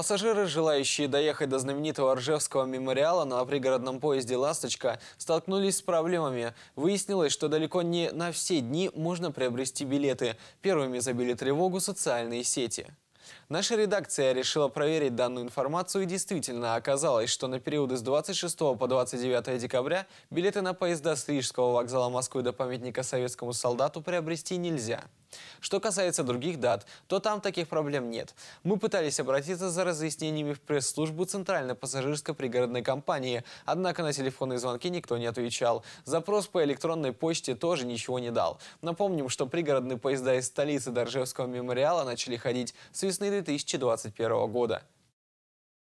Пассажиры, желающие доехать до знаменитого Ржевского мемориала на пригородном поезде «Ласточка», столкнулись с проблемами. Выяснилось, что далеко не на все дни можно приобрести билеты. Первыми забили тревогу социальные сети. Наша редакция решила проверить данную информацию и действительно оказалось, что на периоды с 26 по 29 декабря билеты на поезда с Рижского вокзала Москвы до памятника советскому солдату приобрести нельзя. Что касается других дат, то там таких проблем нет. Мы пытались обратиться за разъяснениями в пресс-службу Центральной пассажирской пригородной компании, однако на телефонные звонки никто не отвечал. Запрос по электронной почте тоже ничего не дал. Напомним, что пригородные поезда из столицы Доржевского мемориала начали ходить с весны 2021 года.